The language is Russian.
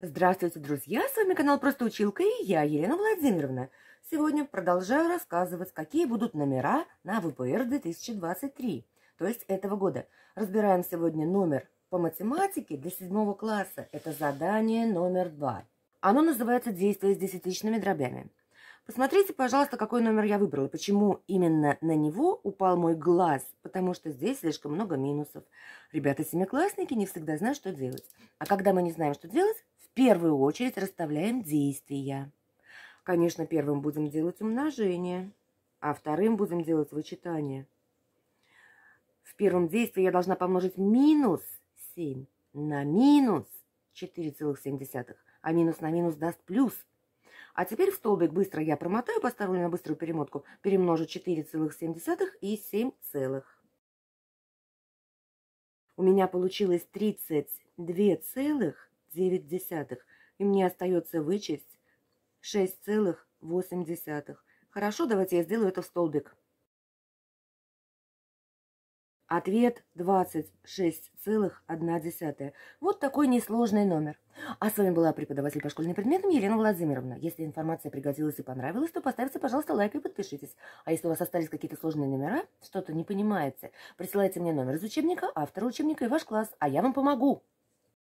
Здравствуйте, друзья! С вами канал Просто Училка и я, Елена Владимировна. Сегодня продолжаю рассказывать, какие будут номера на ВПР 2023, то есть этого года. Разбираем сегодня номер по математике для седьмого класса. Это задание номер два. Оно называется «Действие с десятичными дробями». Посмотрите, пожалуйста, какой номер я выбрала, почему именно на него упал мой глаз, потому что здесь слишком много минусов. Ребята-семиклассники не всегда знают, что делать. А когда мы не знаем, что делать, первую очередь расставляем действия. Конечно, первым будем делать умножение, а вторым будем делать вычитание. В первом действии я должна помножить минус 7 на минус 4,7, а минус на минус даст плюс. А теперь в столбик быстро я промотаю поставлю на быструю перемотку, перемножу 4,7 и 7 целых. У меня получилось 32 целых девять десятых. и мне остается вычесть шесть целых восемь десятых. Хорошо, давайте я сделаю это в столбик. Ответ двадцать шесть целых одна десятая. Вот такой несложный номер. А с вами была преподаватель по школьным предметам Елена Владимировна. Если информация пригодилась и понравилась, то поставьте, пожалуйста, лайк и подпишитесь. А если у вас остались какие-то сложные номера, что-то не понимаете, присылайте мне номер из учебника, автора учебника и ваш класс, а я вам помогу.